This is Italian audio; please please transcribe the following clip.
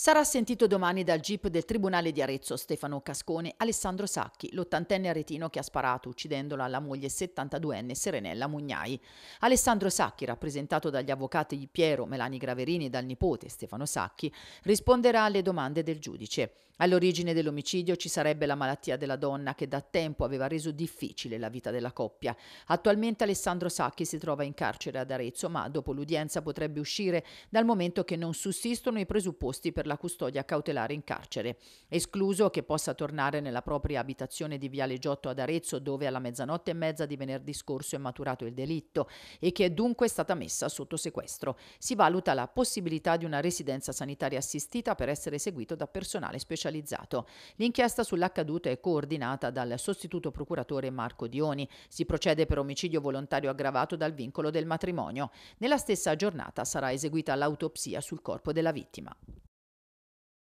Sarà sentito domani dal GIP del Tribunale di Arezzo Stefano Cascone Alessandro Sacchi, l'ottantenne aretino che ha sparato uccidendola alla moglie 72enne Serenella Mugnai. Alessandro Sacchi, rappresentato dagli avvocati Piero Melani Graverini e dal nipote Stefano Sacchi, risponderà alle domande del giudice. All'origine dell'omicidio ci sarebbe la malattia della donna che da tempo aveva reso difficile la vita della coppia. Attualmente Alessandro Sacchi si trova in carcere ad Arezzo, ma dopo l'udienza potrebbe uscire dal momento che non sussistono i presupposti per la custodia cautelare in carcere, escluso che possa tornare nella propria abitazione di Viale Giotto ad Arezzo dove alla mezzanotte e mezza di venerdì scorso è maturato il delitto e che è dunque stata messa sotto sequestro. Si valuta la possibilità di una residenza sanitaria assistita per essere seguito da personale specializzato. L'inchiesta sull'accaduto è coordinata dal sostituto procuratore Marco Dioni. Si procede per omicidio volontario aggravato dal vincolo del matrimonio. Nella stessa giornata sarà eseguita l'autopsia sul corpo della vittima.